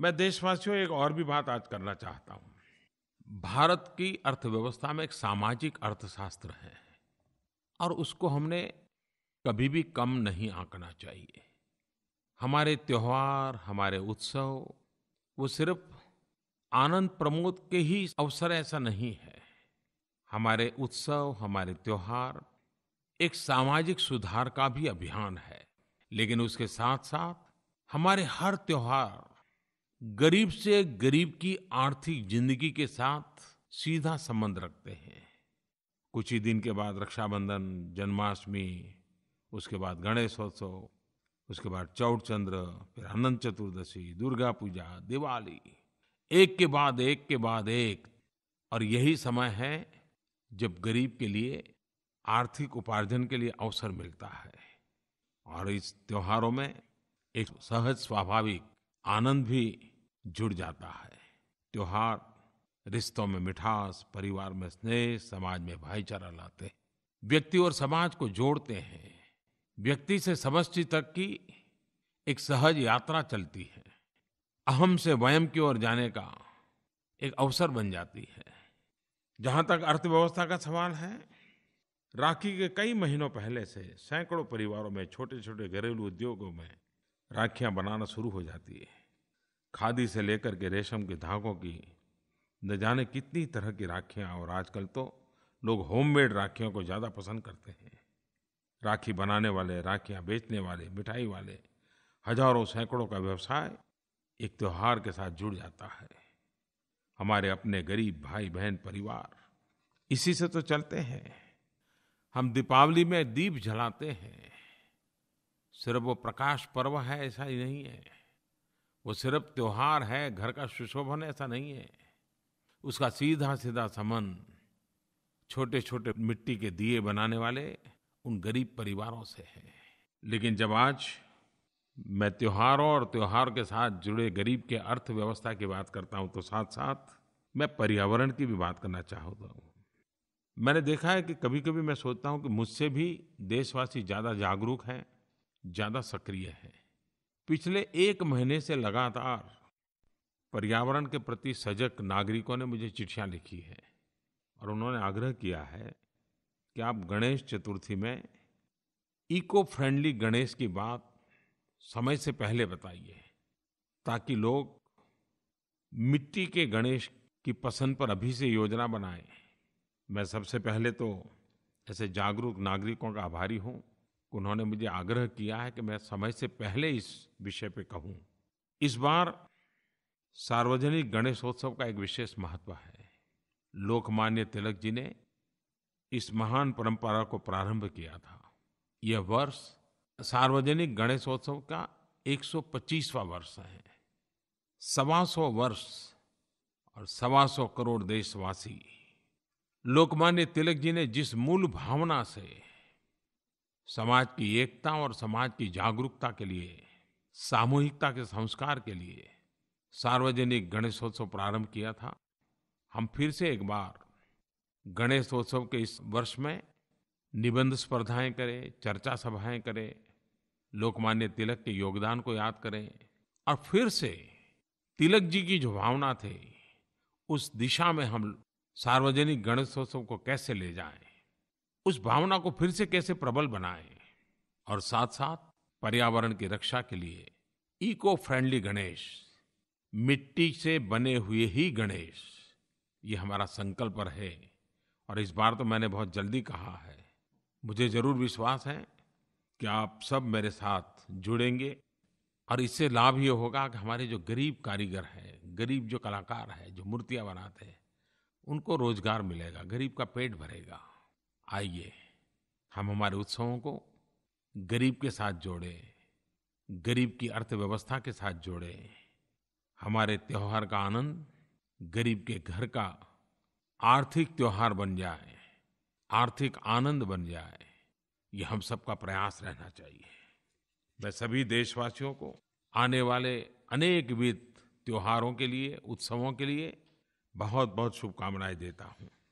मैं देशवासियों एक और भी बात आज करना चाहता हूं भारत की अर्थव्यवस्था में एक सामाजिक अर्थशास्त्र है और उसको हमने कभी भी कम नहीं आंकना चाहिए हमारे त्यौहार हमारे उत्सव वो सिर्फ आनंद प्रमोद के ही अवसर ऐसा नहीं है हमारे उत्सव हमारे त्यौहार एक सामाजिक सुधार का भी अभियान है लेकिन उसके साथ साथ हमारे हर त्यौहार गरीब से गरीब की आर्थिक जिंदगी के साथ सीधा संबंध रखते हैं कुछ ही दिन के बाद रक्षाबंधन जन्माष्टमी उसके बाद गणेशोत्सव उसके बाद चौट चंद्र फिर अनंत चतुर्दशी दुर्गा पूजा दिवाली एक के बाद एक के बाद एक और यही समय है जब गरीब के लिए आर्थिक उपार्जन के लिए अवसर मिलता है और इस त्योहारों में एक सहज स्वाभाविक आनंद भी जुड़ जाता है त्योहार रिश्तों में मिठास परिवार में स्नेह समाज में भाईचारा लाते व्यक्ति और समाज को जोड़ते हैं व्यक्ति से समष्टि तक की एक सहज यात्रा चलती है अहम से वयम की ओर जाने का एक अवसर बन जाती है जहां तक अर्थव्यवस्था का सवाल है राखी के कई महीनों पहले से सैकड़ों परिवारों में छोटे छोटे घरेलू उद्योगों में राखियां बनाना शुरू हो जाती है खादी से लेकर के रेशम के धागों की न जाने कितनी तरह की राखियाँ और आजकल तो लोग होममेड राखियों को ज़्यादा पसंद करते हैं राखी बनाने वाले राखियाँ बेचने वाले मिठाई वाले हजारों सैकड़ों का व्यवसाय एक त्यौहार के साथ जुड़ जाता है हमारे अपने गरीब भाई बहन परिवार इसी से तो चलते हैं हम दीपावली में दीप जलाते हैं सिर्फ वो प्रकाश पर्व है ऐसा ही नहीं है वो सिर्फ त्योहार है घर का सुशोभन ऐसा नहीं है उसका सीधा सीधा संबंध छोटे छोटे मिट्टी के दिए बनाने वाले उन गरीब परिवारों से है लेकिन जब आज मैं त्योहारों और त्योहार के साथ जुड़े गरीब के अर्थव्यवस्था की बात करता हूँ तो साथ साथ मैं पर्यावरण की भी बात करना चाहता हूँ मैंने देखा है कि कभी कभी मैं सोचता हूँ कि मुझसे भी देशवासी ज़्यादा जागरूक हैं ज़्यादा सक्रिय हैं पिछले एक महीने से लगातार पर्यावरण के प्रति सजग नागरिकों ने मुझे चिट्ठियाँ लिखी है और उन्होंने आग्रह किया है कि आप गणेश चतुर्थी में इको फ्रेंडली गणेश की बात समय से पहले बताइए ताकि लोग मिट्टी के गणेश की पसंद पर अभी से योजना बनाएं मैं सबसे पहले तो ऐसे जागरूक नागरिकों का आभारी हूँ उन्होंने मुझे आग्रह किया है कि मैं समय से पहले इस विषय पे कहूँ इस बार सार्वजनिक गणेशोत्सव का एक विशेष महत्व है लोकमान्य तिलक जी ने इस महान परंपरा को प्रारंभ किया था यह वर्ष सार्वजनिक गणेशोत्सव का 125वां वर्ष है सवा सौ वर्ष और सवा सौ करोड़ देशवासी लोकमान्य तिलक जी ने जिस मूल भावना से समाज की एकता और समाज की जागरूकता के लिए सामूहिकता के संस्कार के लिए सार्वजनिक गणेशोत्सव प्रारंभ किया था हम फिर से एक बार गणेशोत्सव के इस वर्ष में निबंध स्पर्धाएं करें चर्चा सभाएं करें लोकमान्य तिलक के योगदान को याद करें और फिर से तिलक जी की जो भावना थी उस दिशा में हम सार्वजनिक गणेशोत्सव को कैसे ले जाएं उस भावना को फिर से कैसे प्रबल बनाएं और साथ साथ पर्यावरण की रक्षा के लिए इको फ्रेंडली गणेश मिट्टी से बने हुए ही गणेश ये हमारा संकल्प रहे और इस बार तो मैंने बहुत जल्दी कहा है मुझे जरूर विश्वास है कि आप सब मेरे साथ जुड़ेंगे और इससे लाभ ये होगा कि हमारे जो गरीब कारीगर हैं गरीब जो कलाकार हैं जो मूर्तियाँ बनाते हैं उनको रोजगार मिलेगा गरीब का पेट भरेगा आइए हम हमारे उत्सवों को गरीब के साथ जोड़े गरीब की अर्थव्यवस्था के साथ जोड़े हमारे त्यौहार का आनंद गरीब के घर का आर्थिक त्यौहार बन जाए आर्थिक आनंद बन जाए ये हम सबका प्रयास रहना चाहिए मैं सभी देशवासियों को आने वाले अनेक विध त्योहारों के लिए उत्सवों के लिए बहुत बहुत शुभकामनाएं देता हूँ